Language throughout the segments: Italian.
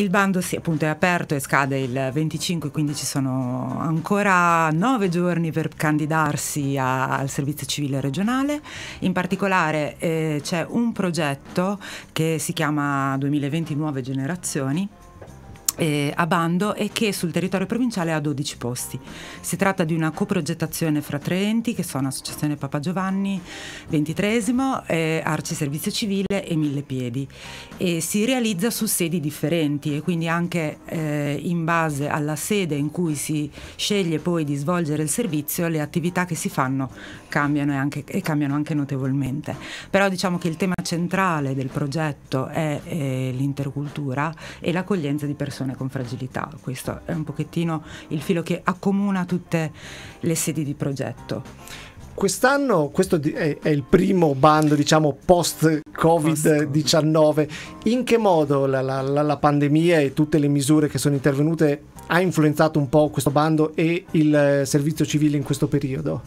il bando sì, appunto è aperto e scade il 25, quindi ci sono ancora nove giorni per candidarsi a, al servizio civile regionale. In particolare eh, c'è un progetto che si chiama 2020 Nuove Generazioni eh, a bando e che sul territorio provinciale ha 12 posti. Si tratta di una coprogettazione fra tre enti che sono Associazione Papa Giovanni, XXIII, eh, Arci Servizio Civile e Mille Piedi e si realizza su sedi differenti e quindi anche eh, in base alla sede in cui si sceglie poi di svolgere il servizio le attività che si fanno cambiano e, anche, e cambiano anche notevolmente. Però diciamo che il tema centrale del progetto è eh, l'intercultura e l'accoglienza di persone relazione con fragilità. Questo è un pochettino il filo che accomuna tutte le sedi di progetto quest'anno questo è, il primo bando diciamo post covid 19 in che modo la, la, la, pandemia e tutte le misure che sono intervenute ha influenzato un po' questo bando e il eh, servizio civile in questo periodo?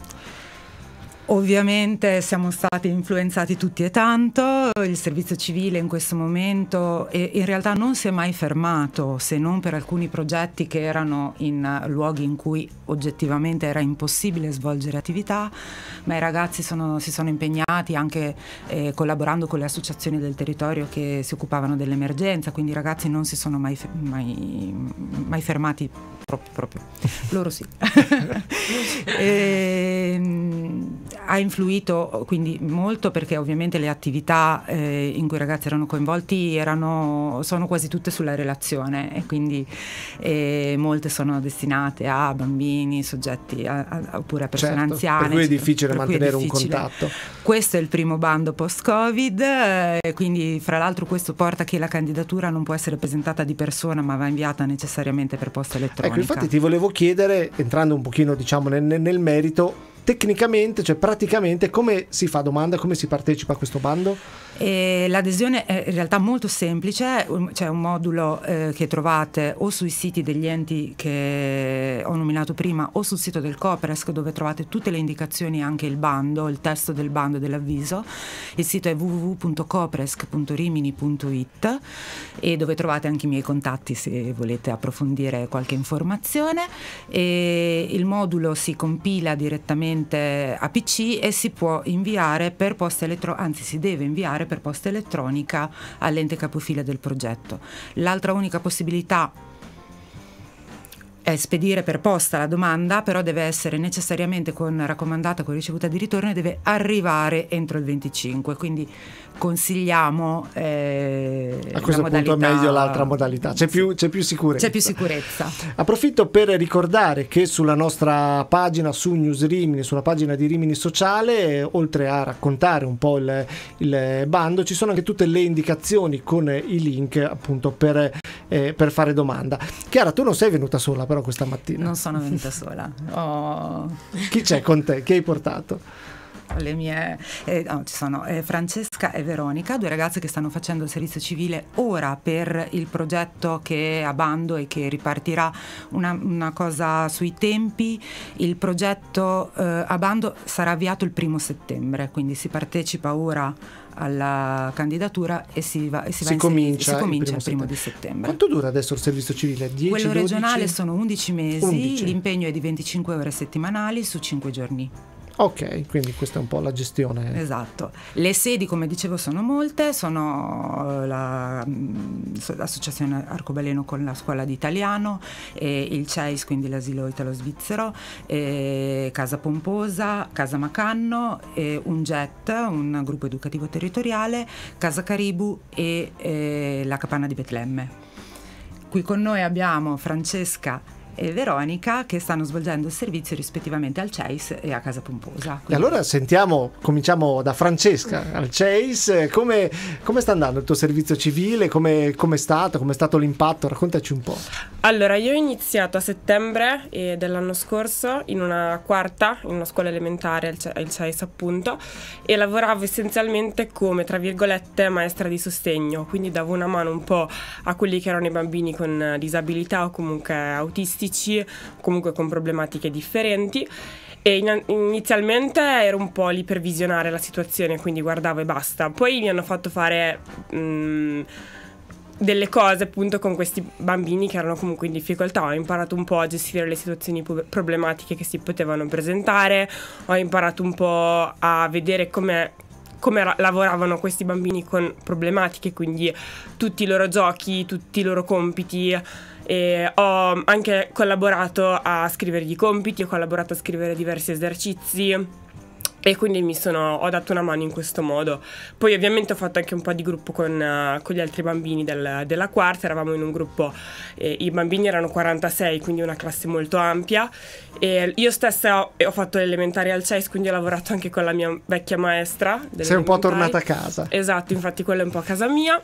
Ovviamente siamo stati influenzati tutti e tanto, il servizio civile in questo momento in realtà non si è mai fermato se non per alcuni progetti che erano in luoghi in cui oggettivamente era impossibile svolgere attività, ma i ragazzi sono, si sono impegnati anche eh, collaborando con le associazioni del territorio che si occupavano dell'emergenza, quindi i ragazzi non si sono mai, mai, mai fermati troppo proprio, loro sì. e, ehm, ha influito quindi molto perché ovviamente le attività eh, in cui i ragazzi erano coinvolti erano, sono quasi tutte sulla relazione e quindi eh, molte sono destinate a bambini, soggetti a, a, oppure a persone certo, anziane. Per cui è difficile mantenere è difficile. un contatto. Questo è il primo bando post-Covid, eh, quindi fra l'altro questo porta che la candidatura non può essere presentata di persona ma va inviata necessariamente per posta elettronica infatti ti volevo chiedere, entrando un pochino diciamo, nel, nel merito, tecnicamente, cioè praticamente, come si fa domanda, come si partecipa a questo bando? E l'adesione è in realtà molto semplice, um, c'è un modulo eh, che trovate o sui siti degli enti che ho nominato prima o sul sito del Copresc dove trovate tutte le indicazioni, anche il bando, il testo del bando e dell'avviso. Il sito è www.copresc.rimini.it e dove trovate anche i miei contatti se volete approfondire qualche informazione. E il modulo si compila direttamente direttamente a PC e si può inviare per posta elettronica, anzi si deve inviare per posta elettronica all'ente capofila del progetto. L'altra unica possibilità eh, spedire per posta la domanda, però deve essere necessariamente con raccomandata con ricevuta di ritorno e deve arrivare entro il 25. Quindi consigliamo eh, a questo punto è meglio l'altra modalità c'è più, c'è più, sicurezza c'è più sicurezza approfitto per ricordare che sulla nostra pagina su News Rimini sulla pagina di Rimini Sociale oltre a raccontare un po' il, il bando ci sono anche tutte le indicazioni con i link appunto per, eh, per fare domanda Chiara tu non sei venuta sola però questa mattina. Non sono venuta sola. Oh. Chi c'è con te? Chi hai portato? alle mie, eh, no, ci sono eh, Francesca e Veronica, due ragazze che stanno facendo il servizio civile ora per il progetto che è a bando e che ripartirà una, una cosa sui tempi. Il progetto eh, a bando sarà avviato il primo settembre, quindi si partecipa ora alla candidatura e si va, e si, si va comincia, si comincia il, primo, il primo, settembre. di settembre. Quanto dura adesso il servizio civile? 10, Quello 12? regionale sono 11 mesi, l'impegno è di 25 ore settimanali su 5 giorni. Ok, quindi questa è un po' la gestione. Esatto. Le sedi, come dicevo, sono molte, sono eh, la, mm, l'associazione Arcobaleno con la scuola di italiano, il CEIS, quindi l'asilo italo-svizzero, Casa Pomposa, Casa Macanno, un JET, un gruppo educativo territoriale, Casa Caribu e, e eh, la Capanna di Betlemme. Qui con noi abbiamo Francesca e Veronica che stanno svolgendo il servizio rispettivamente al CEIS e a Casa Pomposa. Quindi... E allora sentiamo, cominciamo da Francesca al CEIS, come, come, sta andando il tuo servizio civile, come, come è stato, come è stato l'impatto, raccontaci un po'. Allora io ho iniziato a settembre eh, dell'anno scorso in una quarta, in una scuola elementare, il, C- CEIS appunto, e lavoravo essenzialmente come tra virgolette maestra di sostegno, quindi davo una mano un po' a quelli che erano i bambini con disabilità o comunque autisti autistici, comunque con problematiche differenti. E inizialmente ero un po' lì per visionare la situazione, quindi guardavo e basta. Poi mi hanno fatto fare mh, mm, delle cose appunto con questi bambini che erano comunque in difficoltà. Ho imparato un po' a gestire le situazioni problematiche che si potevano presentare, ho imparato un po' a vedere come come lavoravano questi bambini con problematiche, quindi tutti i loro giochi, tutti i loro compiti, e ho anche collaborato a scrivere i compiti, ho collaborato a scrivere diversi esercizi e quindi mi sono, ho dato una mano in questo modo. Poi ovviamente ho fatto anche un po' di gruppo con, eh, con gli altri bambini del, della quarta, eravamo in un gruppo, eh, i bambini erano 46, quindi una classe molto ampia. E io stessa ho, ho fatto l'elementare al CES, quindi ho lavorato anche con la mia vecchia maestra. Sei un po' tornata a casa. Esatto, infatti quella è un po' casa mia.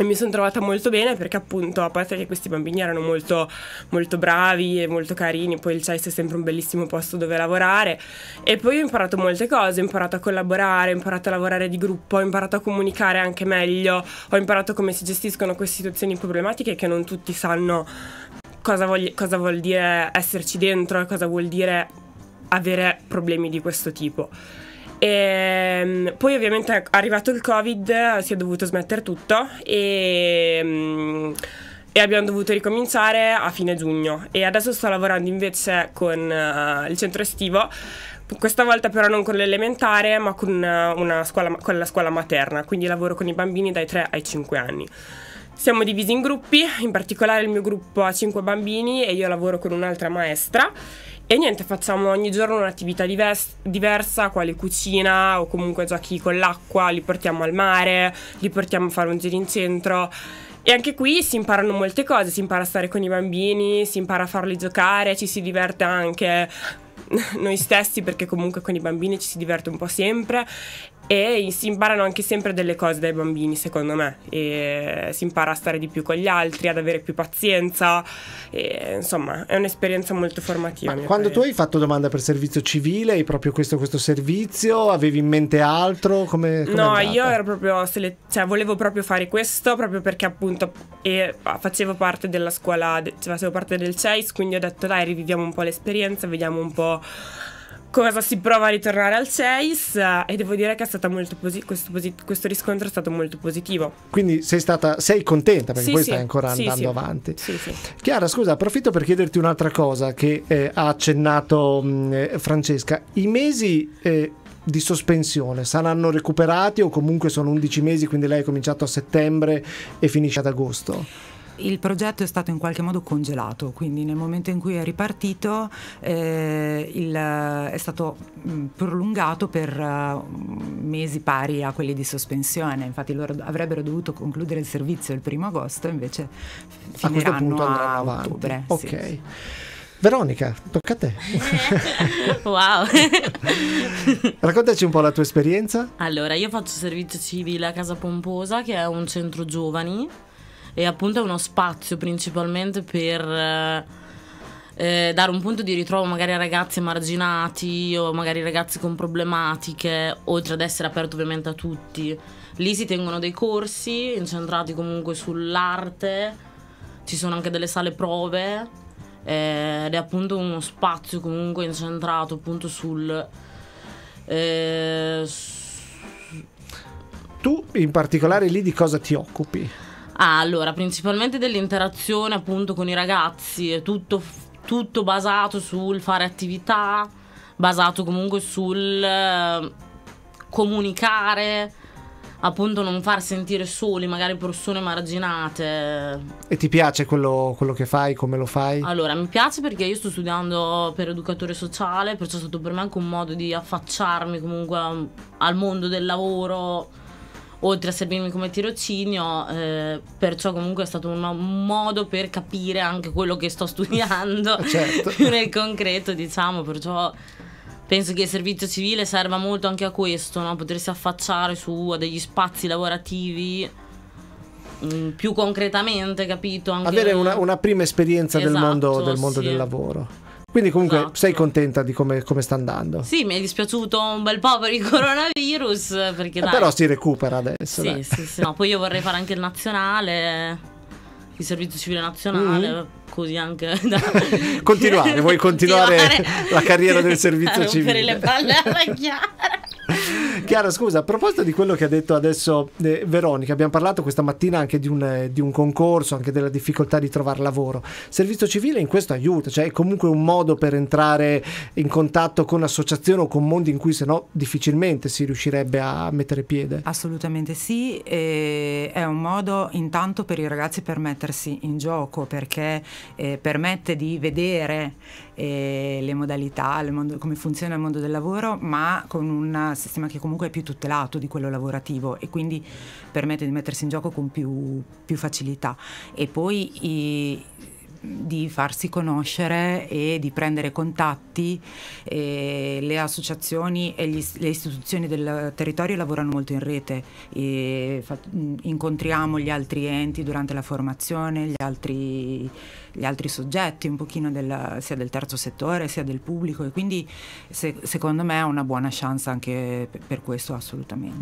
E mi sono trovata molto bene perché appunto, a parte che questi bambini erano molto, molto bravi e molto carini, poi il CES è sempre un bellissimo posto dove lavorare e poi ho imparato molte cose, ho imparato a collaborare, ho imparato a lavorare di gruppo, ho imparato a comunicare anche meglio, ho imparato come si gestiscono queste situazioni problematiche che non tutti sanno cosa, vogli- cosa vuol dire esserci dentro e cosa vuol dire avere problemi di questo tipo. E, ehm, poi ovviamente è arrivato il covid, si è dovuto smettere tutto e, mm, e, abbiamo dovuto ricominciare a fine giugno e adesso sto lavorando invece con uh, il centro estivo questa volta però non con l'elementare ma con, eh, scuola, con la scuola materna quindi lavoro con i bambini dai 3 ai 5 anni siamo divisi in gruppi, in particolare il mio gruppo ha 5 bambini e io lavoro con un'altra maestra e niente, facciamo ogni giorno un'attività divers- diversa, quale cucina o comunque giochi con l'acqua, li portiamo al mare, li portiamo a fare un giro in centro. E anche qui si imparano molte cose, si impara a stare con i bambini, si impara a farli giocare, ci si diverte anche noi stessi perché comunque con i bambini ci si diverte un po' sempre e si imparano anche sempre delle cose dai bambini secondo me e si impara a stare di più con gli altri ad avere più pazienza e, insomma è un'esperienza molto formativa quando parere. tu hai fatto domanda per servizio civile hai proprio questo, questo servizio avevi in mente altro come, come no io ero proprio cioè volevo proprio fare questo proprio perché appunto eh, facevo parte della scuola cioè, facevo parte del CEIS quindi ho detto dai riviviamo un po' l'esperienza vediamo un po' cosa si prova a ritornare al 6 eh, e devo dire che questo, questo, riscontro è stato molto positivo. Quindi sei, stata, sei contenta perché sì, poi sì. stai ancora andando sì, avanti. Chiara, scusa, approfitto per chiederti un'altra cosa che eh, ha accennato mh, mm, eh, Francesca. I mesi eh, di sospensione saranno recuperati o comunque sono 11 mesi, quindi lei ha cominciato a settembre e finisce ad agosto? il progetto è stato in qualche modo congelato, quindi nel momento in cui è ripartito eh, il, eh, è stato mm, prolungato per eh, mesi pari a quelli di sospensione, infatti loro avrebbero dovuto concludere il servizio il primo agosto, invece finiranno a, a ottobre. Avanti. Ok. Sì. Veronica, tocca a te. wow. Raccontaci un po' la tua esperienza. Allora, io faccio servizio civile a Casa Pomposa, che è un centro giovani e appunto è uno spazio principalmente per... Eh, eh, dare un punto di ritrovo magari a ragazzi emarginati o magari ragazzi con problematiche, oltre ad essere aperto ovviamente a tutti. Lì si tengono dei corsi incentrati comunque sull'arte, ci sono anche delle sale prove eh, ed è appunto uno spazio comunque incentrato appunto sul... Eh, su... Tu in particolare lì di cosa ti occupi? Ah, allora, principalmente dell'interazione appunto con i ragazzi, è tutto, tutto basato sul fare attività, basato comunque sul eh, comunicare, appunto non far sentire soli magari persone marginate. E ti piace quello, quello, che fai, come lo fai? Allora, mi piace perché io sto studiando per educatore sociale, perciò è stato per me anche un modo di affacciarmi comunque al mondo del lavoro oltre a servirmi come tirocinio, eh, perciò comunque è stato un modo per capire anche quello che sto studiando eh, certo. più nel concreto, diciamo, perciò penso che il servizio civile serva molto anche a questo, no? potersi affacciare su a degli spazi lavorativi mm, più concretamente, capito? Anche Avere una, una prima esperienza esatto, del mondo, del, esatto, mondo del lavoro. Quindi comunque esatto. sei contenta di come, come, sta andando? Sì, mi è dispiaciuto un bel po' per il coronavirus, perché eh, dai. Però si recupera adesso. Sì, sì, sì, no, poi io vorrei fare anche il nazionale, il servizio civile nazionale, mm-hmm. così anche da... continuare, vuoi continuare, continuare, la carriera del servizio civile? Per le palle alla chiara. Chiara, scusa, a proposito di quello che ha detto adesso eh, Veronica, abbiamo parlato questa mattina anche di un, eh, di un, concorso, anche della difficoltà di trovare lavoro. Servizio civile in questo aiuta, cioè è comunque un modo per entrare in contatto con associazioni o con mondi in cui se no difficilmente si riuscirebbe a mettere piede. Assolutamente sì, e è un modo intanto per i ragazzi per mettersi in gioco perché eh, permette di vedere eh, le modalità, le mondo, come funziona il mondo del lavoro, ma con un sistema che comunque comunque è più tutelato di quello lavorativo e quindi permette di mettersi in gioco con più, più facilità. E poi i, di farsi conoscere e di prendere contatti. E le associazioni e gli, le istituzioni del territorio lavorano molto in rete, fa, incontriamo gli altri enti durante la formazione, gli altri, gli altri soggetti, un pochino del, sia del terzo settore sia del pubblico e quindi se, secondo me è una buona chance anche per questo assolutamente.